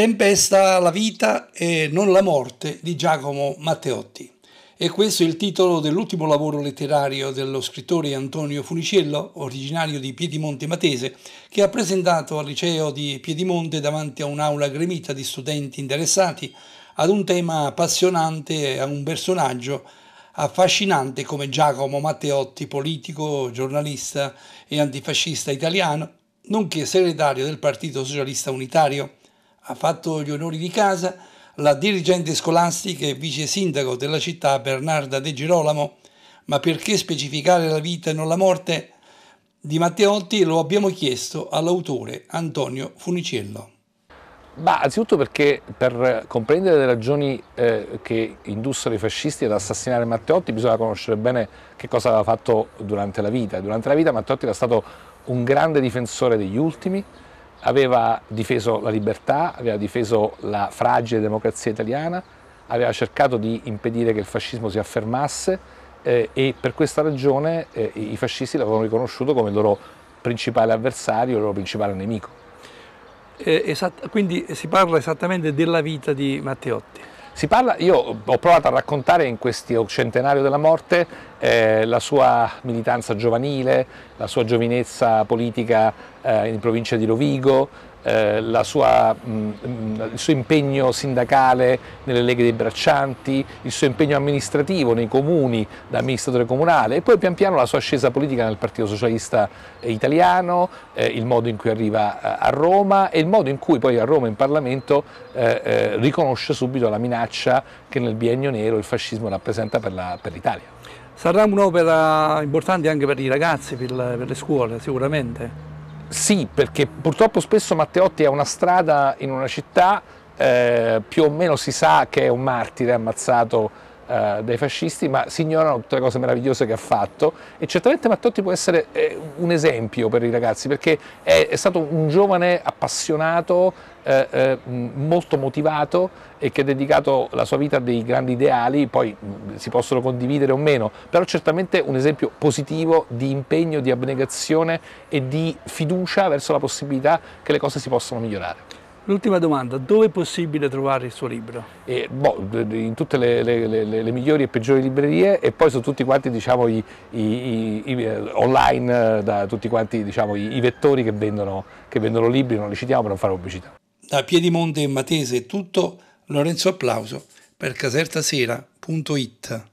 Tempesta la vita e non la morte di Giacomo Matteotti. E questo è il titolo dell'ultimo lavoro letterario dello scrittore Antonio Funicello, originario di Piedimonte Matese, che ha presentato al liceo di Piedimonte davanti a un'aula gremita di studenti interessati ad un tema appassionante e a un personaggio affascinante come Giacomo Matteotti, politico, giornalista e antifascista italiano, nonché segretario del Partito Socialista Unitario ha fatto gli onori di casa la dirigente scolastica e vice sindaco della città Bernarda De Girolamo, ma perché specificare la vita e non la morte di Matteotti lo abbiamo chiesto all'autore Antonio Funicello. Ma anzitutto perché per comprendere le ragioni eh, che indussero i fascisti ad assassinare Matteotti bisogna conoscere bene che cosa aveva fatto durante la vita. Durante la vita Matteotti era stato un grande difensore degli ultimi, aveva difeso la libertà, aveva difeso la fragile democrazia italiana, aveva cercato di impedire che il fascismo si affermasse eh, e per questa ragione eh, i fascisti l'avevano riconosciuto come il loro principale avversario, il loro principale nemico. Eh, esatto, quindi si parla esattamente della vita di Matteotti. Si parla, io ho provato a raccontare in questo oh, centenario della morte eh, la sua militanza giovanile, la sua giovinezza politica eh, in provincia di Rovigo, eh, sua, mh, mm, mm, il suo impegno sindacale nelle leghe dei braccianti, il suo impegno amministrativo nei comuni da amministratore comunale e poi pian piano la sua ascesa politica nel Partito Socialista eh, Italiano, eh, il modo in cui arriva eh, a Roma e il modo in cui poi a Roma in Parlamento eh, eh riconosce subito la minaccia che nel biennio nero il fascismo rappresenta per l'Italia. Sarà un'opera importante anche per i ragazzi, per, per le scuole sicuramente. Sì, perché purtroppo spesso Matteotti è una strada in una città, eh, più o meno si sa che è un martire ammazzato eh, dai fascisti, ma si ignorano tutte le cose meravigliose che ha fatto e certamente Mattotti può essere eh, un esempio per i ragazzi perché è, è stato un giovane appassionato, eh, eh molto motivato e che ha dedicato la sua vita a dei grandi ideali, poi mh, si possono condividere o meno, però certamente un esempio positivo di impegno, di abnegazione e di fiducia verso la possibilità che le cose si possano migliorare. L'ultima domanda, dove è possibile trovare il suo libro? Eh, boh, in tutte le, le, le, le, migliori e peggiori librerie e poi su tutti quanti diciamo, i, i, i, eh, online, eh, da tutti quanti diciamo, i, vettori che vendono, che vendono libri, non li citiamo per non fare pubblicità. Da Piedimonte e Matese è tutto, Lorenzo Applauso per casertasera.it